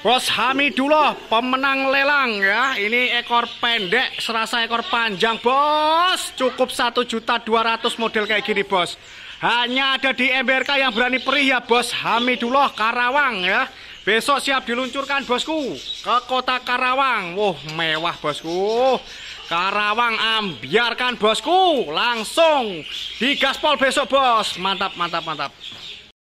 Bos dulu pemenang lelang ya ini ekor pendek serasa ekor panjang bos cukup satu juta ratus model kayak gini bos hanya ada di MBRK yang berani perih ya bos dulu Karawang ya besok siap diluncurkan bosku ke kota Karawang wah mewah bosku Karawang ambiarkan bosku langsung di gaspol besok bos mantap mantap mantap